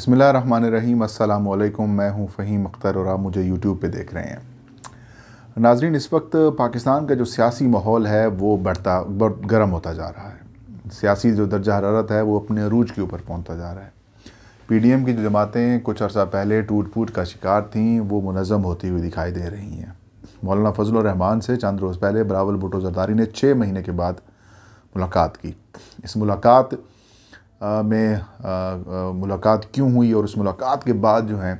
बसमीम अल्लाम मैं हूं फ़हीम अख्तर और आप मुझे यूट्यूब पे देख रहे हैं नाजरीन इस वक्त पाकिस्तान का जो सियासी माहौल है वो बढ़ता बढ़ गर्म होता जा रहा है सियासी जो दर्जा हरारत है वो अपने अरूज के ऊपर पहुँचता जा रहा है पीडीएम की जो जमातें कुछ अर्सा पहले टूट फूट का शिकार थीं वो मुनज़म होती हुई दिखाई दे रही हैं मौलाना फजल रहमान से चंद रोज़ पहले बरावल भुटो जरदारी ने छः महीने के बाद मुलाकात की इस मुलाकात में मुलाकात क्यों हुई और उस मुलाकात के बाद जो है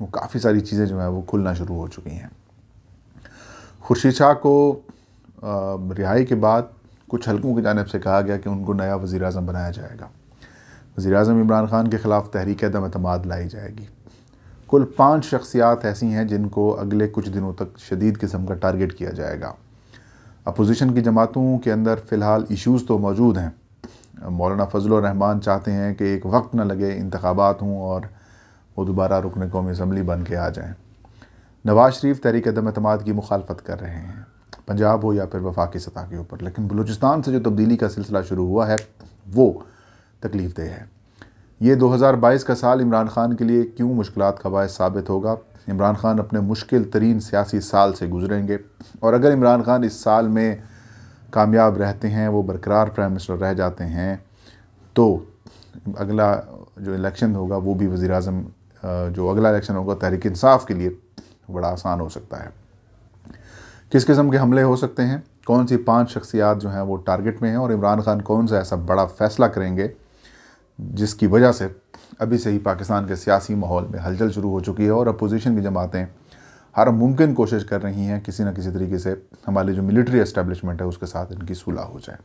वो काफ़ी सारी चीज़ें जो हैं वो खुलना शुरू हो चुकी हैं खुर्शीद शाह को रिहाई के बाद कुछ हलकों की जानब से कहा गया कि उनको नया वज़ी अजम बनाया जाएगा वज़ी अजम इमरान ख़ान के ख़िलाफ़ तहरीक दम अतमाद लाई जाएगी कुल पाँच शख्सियात ऐसी हैं जिनको अगले कुछ दिनों तक शदीद किस्म का टारगेट किया जाएगा अपोजिशन की जमातों के अंदर फ़िलहाल इशूज़ तो मौजूद हैं मौलाना फजल रहमान चाहते हैं कि एक वक्त न लगे इंतबात हों और वो दोबारा रुकन कौम इसम्बली बन के आ जाएँ नवाज़ शरीफ तहरीक दम अतमाद की मुखालफत कर रहे हैं पंजाब हो या फिर वफाकी सतह के ऊपर लेकिन बलूचिस्तान से जो तब्दीली का सिलसिला शुरू हुआ है वो तकलीफ़ दह है ये दो हज़ार बाईस का साल इमरान खान के लिए क्यों मुश्किल का बायस साबित होगा इमरान खान अपने मुश्किल तरीन सियासी साल से गुजरेंगे और अगर इमरान खान इस साल में कामयाब रहते हैं वो बरकरार प्राइम मिनिस्टर रह जाते हैं तो अगला जो इलेक्शन होगा वो भी वज़ी अजम जो अगला इलेक्शन होगा तहरीक इंसाफ के लिए बड़ा आसान हो सकता है किस किस्म के हमले हो सकते हैं कौन सी पांच शख्सियात जो हैं वो टारगेट में हैं और इमरान खान कौन सा ऐसा बड़ा फ़ैसला करेंगे जिसकी वजह से अभी से ही पाकिस्तान के सियासी माहौल में हलचल शुरू हो चुकी है और अपोजिशन की जमातें हर मुमकिन कोशिश कर रही हैं किसी ना किसी तरीके से हमारे जो मिलिट्री एस्टेब्लिशमेंट है उसके साथ इनकी सुलह हो जाए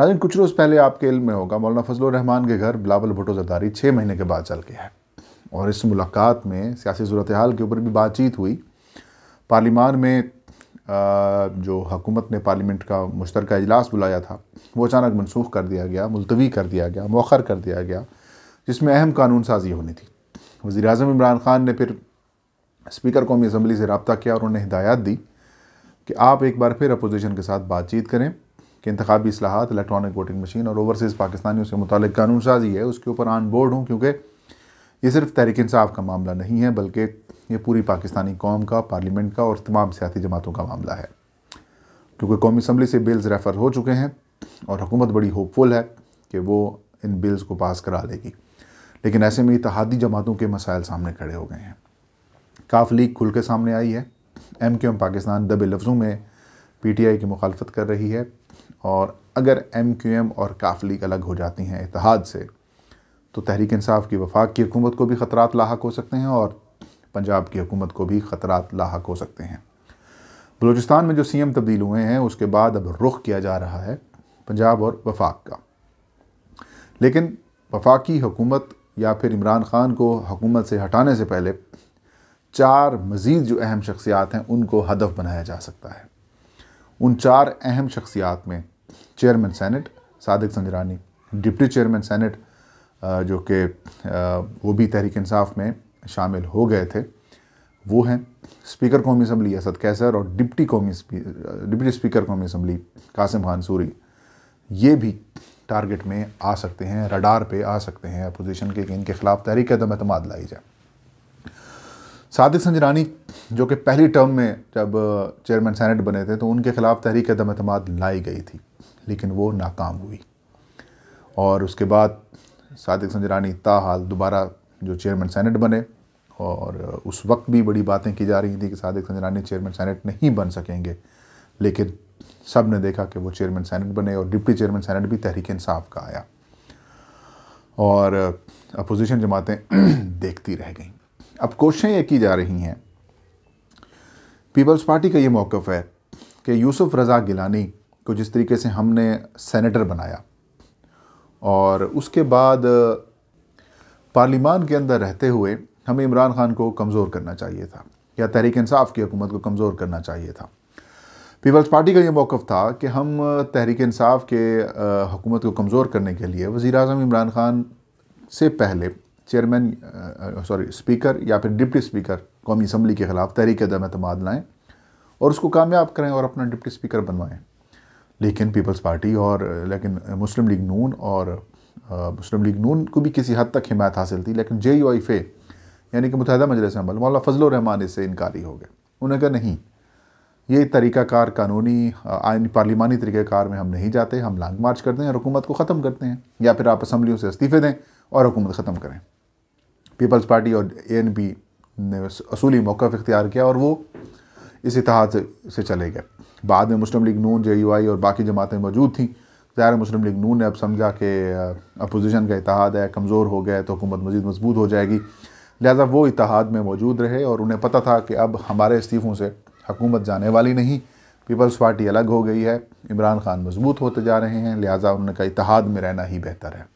नाजिन कुछ रोज़ पहले आपके इल्म में होगा मौलाना फजल रहमान के घर बिलावल भुटो जरदारी छः महीने के बाद चल गया है और इस मुलाकात में सियासी सूरत हाल के ऊपर भी बातचीत हुई पार्लीमान में जो हकूमत ने पार्लीमेंट का मुश्तर अजलास बुलाया था वो अचानक मनसूख कर दिया गया मुलतवी कर दिया गया मौखर कर दिया गया जिसमें अहम कानून साजी होनी थी वज़ी अजम इमरान ख़ान ने फिर स्पीकर कौमी असम्बली से रबता किया और उन्हें हिदायत दी कि आप एक बार फिर अपोजिशन के साथ बातचीत करें कि इंतबी असलाहत इलेक्ट्रॉनिक वोटिंग मशीन और ओवरसीज़ पाकिस्तानियों से मुतल कानून साजी है उसके ऊपर आन बोर्ड हूँ क्योंकि ये सिर्फ तहरीक इंसाफ का मामला नहीं है बल्कि ये पूरी पाकिस्तानी कौम का पार्लियामेंट का और तमाम सियासी जमातों का मामला है क्योंकि कौमी असम्बली से बिल्स रेफ़र हो चुके हैं और हुकूमत बड़ी होपफुल है कि वो इन बिल्स को पास करा लेगी लेकिन ऐसे में इतिहादी जमातों के मसाइल सामने खड़े हो गए हैं काफ लीग खुल के सामने आई है एम क्यू एम पाकिस्तान दबे लफ्ज़ों में पी टी आई की मुखालफत कर रही है और अगर एम क्यू एम और काफ लीग अलग हो जाती हैं इतिहाद से तो तहरीक इंसाफ की वफाक की हुकूमत को भी ख़तरात लाक हो सकते हैं और पंजाब की हुकूमत को भी ख़तरात लाक हो सकते हैं बलूचिस्तान में जो सी एम तब्दील हुए हैं उसके बाद अब रुख किया जा रहा है पंजाब और वफाक का लेकिन वफाकी हुकूमत या फिर इमरान ख़ान को हुकूमत से हटाने से पहले चार मज़ीद जो अहम शख्सियात हैं उनको हदफ बनाया जा सकता है उन चार अहम शख्सियात में chairman senate Sadiq Sanjrani deputy chairman senate जो कि वो भी तहरीक इंसाफ में शामिल हो गए थे वो हैं स्पीकर कौमी असम्बली असद कैसर और डिप्टी कौमी डिप्टी स्पीकर कौमी असम्बली कासिम खान सूरी ये भी टारगेट में आ सकते हैं रडार पे आ सकते हैं अपोजिशन के कि इनके ख़िलाफ़ तहरीक अदम अतमाद लाई जाए सादिक संजरानी जो कि पहली टर्म में जब चेयरमैन uh, सेनेट बने थे तो उनके ख़िलाफ़ तहरीक दम अतमाद लाई गई थी लेकिन वो नाकाम हुई और उसके बाद सादिक संजरानी ताहाल दोबारा जो चेयरमैन सेनेट बने और uh, उस वक्त भी बड़ी बातें की जा रही थी कि सादिक संजरानी चेयरमैन सेनेट नहीं बन सकेंगे लेकिन सब ने देखा कि वो चेयरमैन सेनेट बने और डिप्टी चेयरमैन सेनेट भी तहरीक इंसाफ का आया और अपोजिशन uh, जमातें देखती रह गईं अब कोशिशें ये की जा रही हैं पीपल्स पार्टी का ये मौक़ है कि यूसुफ रज़ा गिलानी को जिस तरीके से हमने सेनेटर बनाया और उसके बाद पार्लिमान के अंदर रहते हुए हमें इमरान खान को कमज़ोर करना चाहिए था या तहरीक इंसाफ की हुकूमत को कमज़ोर करना चाहिए था पीपल्स पार्टी का ये मौक़ था कि हम तहरीक इंसाफ के हुकूमत को कमज़ोर करने के लिए वज़ी अजम इमरान खान से पहले चेयरमैन सॉरी स्पीकर या फिर डिप्टी स्पीकर कौमी असम्बली के ख़िलाफ़ तहरीक दम अतमाद लाएँ और उसको कामयाब करें और अपना डिप्टी स्पीकर बनवाएँ लेकिन पीपल्स पार्टी और लेकिन मुस्लिम लीग नून और मुस्लिम uh, लीग नून को भी किसी हद तक हिमायत हासिल थी लेकिन जे यू आई फे यानी कि मुतहदा मजलिस अमल मौला फजल रहमान इससे इनकारी हो गए उन्होंने कहा नहीं ये तरीक़ाकार कानूनी आइन uh, पार्लिमानी तरीक़ाकार में हम नहीं जाते हम लॉन्ग मार्च करते हैं और हुकूमत को ख़त्म करते हैं या फिर आप असम्बलियों से इस्तीफ़े दें और हुकूमत ख़त्म करें पीपल्स पार्टी और ए एन पी ने असूली मौक़ इख्तियार किया और वो इस इतिहाद से, से चले गए बाद में मुस्लिम लीग नून जे यू आई और बाकी जमातें मौजूद थीं ज़ाहिर मुस्लिम लीग नून ने अब समझा कि अपोजिशन का इतिहाद है कमज़ोर हो गया है तो हुकूमत मज़ीद मजबूत हो जाएगी लिहाजा वो इतिहाद में मौजूद रहे और उन्हें पता था कि अब हमारे इस्तीफ़ों से हुकूमत जाने वाली नहीं पीपल्स पार्टी अलग हो गई है इमरान खान मजबूत होते जा रहे हैं लिहाजा उनका इतिहाद में रहना ही बेहतर है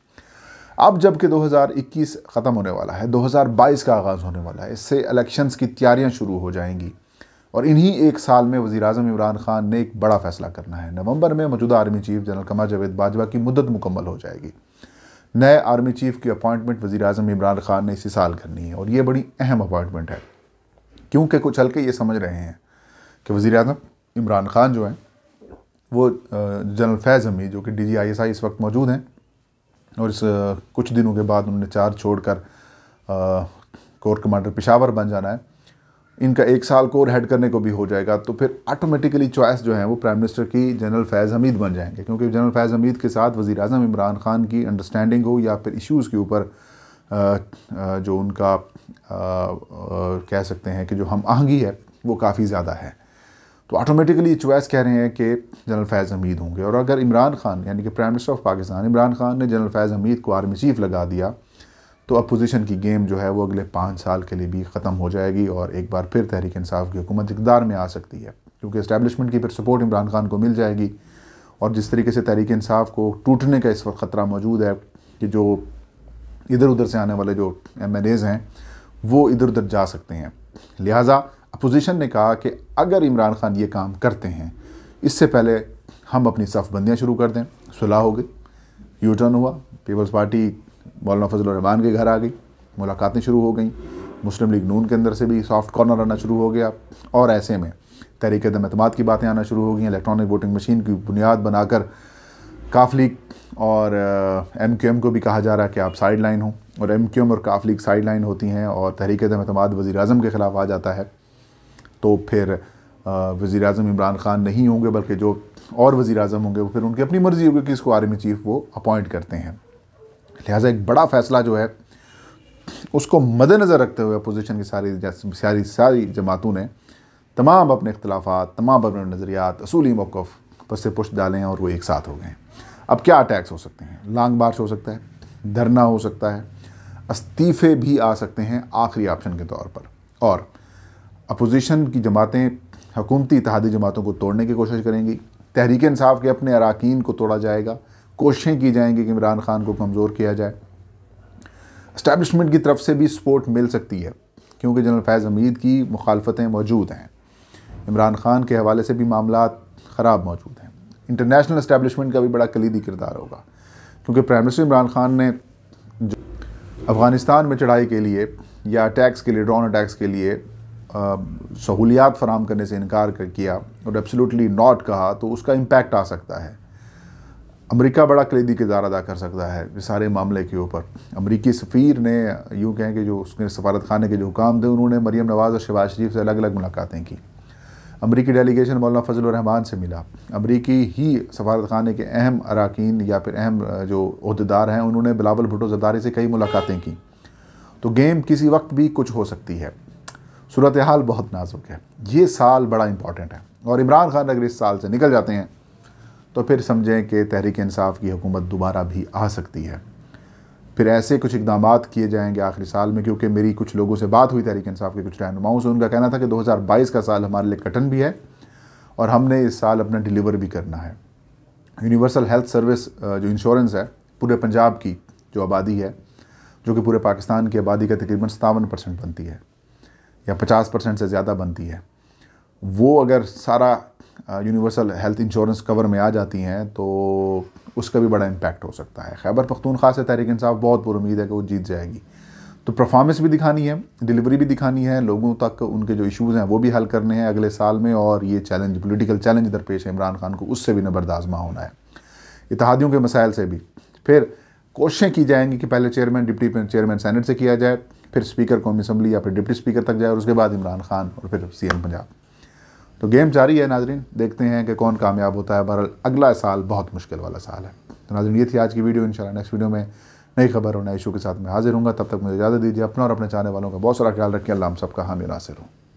अब जबकि 2021 ख़त्म होने वाला है 2022 का आगाज़ होने वाला है इससे इलेक्शंस की तैयारियां शुरू हो जाएंगी और इन्हीं एक साल में वजी अजम इमरान खान ने एक बड़ा फैसला करना है नवंबर में मौजूदा army chief general Qamar Javed Bajwa की मदद मुकम्मल हो जाएगी नए आर्मी चीफ की अपॉइंटमेंट वजी अजम इमरान खान ने इसी साल करनी है और ये बड़ी अहम अपॉइंटमेंट है क्योंकि कुछ हल्के ये समझ रहे हैं कि वज़ी अजम इमरान खान जो हैं वो जनरल फैज़ हमी जो कि D G I S I इस वक्त मौजूद हैं और इस कुछ दिनों के बाद उन्होंने चार छोड़कर कोर कमांडर पिशावर बन जाना है इनका एक साल कोर हेड करने को भी हो जाएगा तो फिर ऑटोमेटिकली चॉइस जो है वो प्राइम मिनिस्टर की जनरल फैज़ हमीद बन जाएंगे क्योंकि जनरल फैज़ हमीद के साथ वज़ी अजम इमरान ख़ान की अंडरस्टैंडिंग हो या फिर इशूज़ के ऊपर जो उनका आ, आ, कह सकते हैं कि जो हम आहंगी है वो काफ़ी ज़्यादा है तो ऑटोमेटिकली चॉइस कह रहे हैं कि जनरल फैज़ हमीद होंगे और अगर इमरान खान यानी कि prime minister of Pakistan Imran Khan ने जनरल फैज़ हमीद को आर्मी चीफ लगा दिया तो अपोजिशन की गेम जो है वो अगले पाँच साल के लिए भी ख़त्म हो जाएगी और एक बार फिर तहरीक इंसाफ की हुकूमत इकदार में आ सकती है क्योंकि इस्टेबलिशमेंट की फिर सपोर्ट इमरान खान को मिल जाएगी और जिस तरीके से तहरीक इंसाफ को टूटने का इस वक्त ख़तरा मौजूद है कि जो इधर उधर से आने वाले जो एम हैं वो इधर उधर जा सकते हैं लिहाजा अपोजिशन ने कहा कि अगर इमरान खान ये काम करते हैं इससे पहले हम अपनी सफ़बंदियाँ शुरू कर दें सुलह हो गई यू टर्न हुआ पीपल्स पार्टी मौलाना फजल रहमान के घर आ गई मुलाकातें शुरू हो गई मुस्लिम लीग नून के अंदर से भी सॉफ्ट कॉर्नर आना शुरू हो गया और ऐसे में तहरीक दम अतमाद की बातें आना शुरू हो गई इलेक्ट्रॉनिक वोटिंग मशीन की बुनियाद बनाकर काफ लीग और एम क्यू एम को भी कहा जा रहा है कि आप साइड लाइन हों और एम क्यू एम और काफ लीग साइड लाइन होती हैं और तहरीक दम अतमाद वज़ी अजम के ख़िलाफ़ आ जाता है तो फिर वज़ी अजम इमरान ख़ान नहीं होंगे बल्कि जो और वज़ी अजम होंगे वो फिर उनकी अपनी मर्ज़ी होगी कि इसको आर्मी चीफ़ वो अपॉइंट करते हैं लिहाजा एक बड़ा फ़ैसला जो है उसको मद्दनज़र रखते हुए अपोजिशन की सारी सारी सारी जमातों ने तमाम अपने अख्तिलाफ़ तमाम अपने नज़रियात असूली मौक़ पर से डाले डालें और वो एक साथ हो गए अब क्या अटैक्स हो सकते हैं लॉन्ग मार्च हो सकता है धरना हो सकता है इस्तीफ़े भी आ सकते हैं आखिरी ऑप्शन के तौर पर और अपोजिशन की जमातें हकूमती इतिहादी जमातों को तोड़ने की कोशिश करेंगी तहरीक इंसाफ के अपने अरकान को तोड़ा जाएगा कोशिशें की जाएंगी कि इमरान खान को कमज़ोर किया जाए इस्टबलिशमेंट की तरफ से भी सपोर्ट मिल सकती है क्योंकि जनरल फैज़ हमीद की मुखालफतें मौजूद हैं इमरान खान के हवाले से भी मामला ख़राब मौजूद हैं इंटरनेशनल इस्टबलिशमेंट का भी बड़ा कलीदी किरदार होगा क्योंकि प्राइम मिनिस्टर इमरान खान ने अफ़गानिस्तान में चढ़ाई के लिए या अटैक्स के लिए ड्रोन अटैक्स के लिए सहूलियात फराम करने से इनकार कर किया और एब्सोल्युटली नॉट कहा तो उसका इम्पैक्ट आ सकता है अमेरिका बड़ा कलीदी किरदार अदा कर सकता है इस सारे मामले के ऊपर अमेरिकी सफ़ीर ने यूँ कहें कि जो उसके सफारत खाने के जो हुकाम थे उन्होंने मरीम नवाज़ और शहबाज शरीफ से अलग अलग मुलाकातें की अमरीकी डेलीगेशन मौलाना फजल रहमान से मिला अमरीकी ही सफारत खाने के अहम अरकान या फिर अहम जो अहदेदार हैं उन्होंने बिलावल भुटो जदारी से कई मुलाकातें की तो गेम किसी वक्त भी कुछ हो सकती है सूरत हाल बहुत नाजुक है ये साल बड़ा इंपॉर्टेंट है और इमरान खान अगर इस साल से निकल जाते हैं तो फिर समझें कि तहरीक इंसाफ की हुकूमत दोबारा भी आ सकती है फिर ऐसे कुछ इकदाम किए जाएंगे आखिरी साल में क्योंकि मेरी कुछ लोगों से बात हुई तहरीक इंसाफ के कुछ रहनुमाओं से उनका कहना था कि 2022 का साल हमारे लिए कठिन भी है और हमने इस साल अपना डिलीवर भी करना है यूनिवर्सल हेल्थ सर्विस जो इंश्योरेंस है पूरे पंजाब की जो आबादी है जो कि पूरे पाकिस्तान की आबादी का तकरीबन सतावन परसेंट बनती है या 50 परसेंट से ज़्यादा बनती है वो अगर सारा यूनिवर्सल हेल्थ इंश्योरेंस कवर में आ जाती हैं तो उसका भी बड़ा इम्पैक्ट हो सकता है खैबर पख्तूनख्वा से तहरीक इंसाफ बहुत पुरुद है कि वो जीत जाएगी तो परफॉर्मेंस भी दिखानी है डिलीवरी भी दिखानी है लोगों तक उनके जो इश्यूज़ हैं वो भी हल करने हैं अगले साल में और ये चैलेंज पोलिटिकल चैलेंज दरपेश है इमरान खान को उससे भी नबरदाजमा होना है इतिहादियों के मसाइल से भी फिर कोशिशें की जाएंगी कि पहले चेयरमैन डिप्टी चेयरमैन सैनेट से किया जाए फिर स्पीकर कौमी असम्बली या फिर डिप्टी स्पीकर तक जाए और उसके बाद इमरान खान और फिर सी पंजाब तो गेम जारी है नाजरीन देखते हैं कि कौन कामयाब होता है बहरहाल अगला साल बहुत मुश्किल वाला साल है तो नाजरीन ये थी आज की वीडियो इंशाल्लाह नेक्स्ट वीडियो में नई खबर और नए इशू के साथ मैं हाजिर हूँ तब तक मुझे इजाज़त दीजिए अपना और अपने चाहने वालों का बहुत सारा ख्याल रखिए अल्लाह हम सबका हामी नासिर हूँ